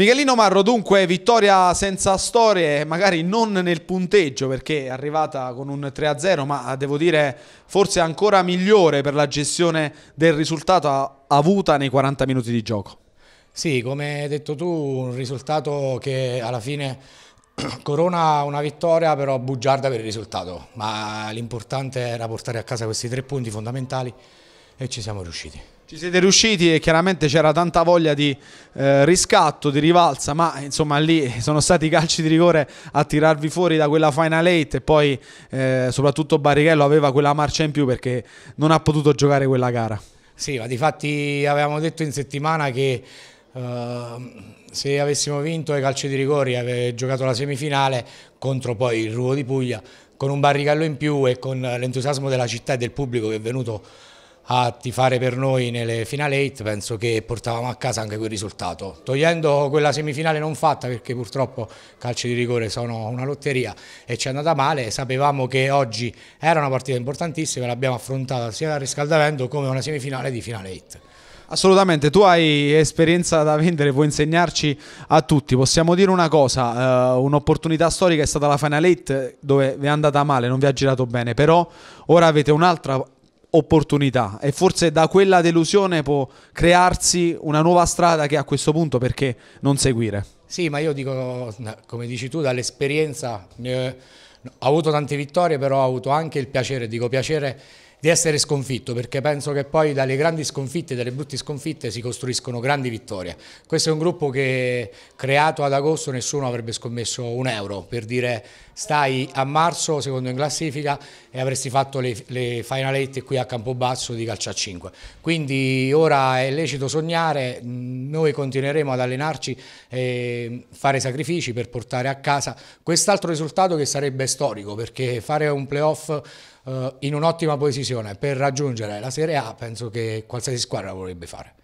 Michelino Marro, dunque, vittoria senza storie, magari non nel punteggio perché è arrivata con un 3-0, ma devo dire forse ancora migliore per la gestione del risultato avuta nei 40 minuti di gioco. Sì, come hai detto tu, un risultato che alla fine corona una vittoria però bugiarda per il risultato, ma l'importante era portare a casa questi tre punti fondamentali e ci siamo riusciti. Ci siete riusciti e chiaramente c'era tanta voglia di eh, riscatto, di rivalsa, ma insomma lì sono stati i calci di rigore a tirarvi fuori da quella final 8 e poi eh, soprattutto Barrichello aveva quella marcia in più perché non ha potuto giocare quella gara. Sì, ma difatti avevamo detto in settimana che Uh, se avessimo vinto i calci di rigore avrei giocato la semifinale contro poi il Ruvo di Puglia con un Barrichello in più e con l'entusiasmo della città e del pubblico che è venuto a tifare per noi nelle finale 8 penso che portavamo a casa anche quel risultato togliendo quella semifinale non fatta perché purtroppo calci di rigore sono una lotteria e ci è andata male sapevamo che oggi era una partita importantissima l'abbiamo affrontata sia dal riscaldamento come una semifinale di finale 8 Assolutamente, tu hai esperienza da vendere, puoi insegnarci a tutti. Possiamo dire una cosa, eh, un'opportunità storica è stata la Final 8 dove vi è andata male, non vi ha girato bene, però ora avete un'altra opportunità e forse da quella delusione può crearsi una nuova strada che a questo punto perché non seguire. Sì, ma io dico, come dici tu, dall'esperienza eh, ho avuto tante vittorie, però ho avuto anche il piacere, dico piacere di essere sconfitto perché penso che poi dalle grandi sconfitte, dalle brutte sconfitte si costruiscono grandi vittorie. Questo è un gruppo che creato ad agosto nessuno avrebbe scommesso un euro per dire stai a marzo secondo in classifica e avresti fatto le, le final 8 qui a Campobasso di calcio a 5. Quindi ora è lecito sognare, noi continueremo ad allenarci e fare sacrifici per portare a casa quest'altro risultato che sarebbe storico perché fare un playoff eh, in un'ottima posizione per raggiungere la Serie A penso che qualsiasi squadra vorrebbe fare.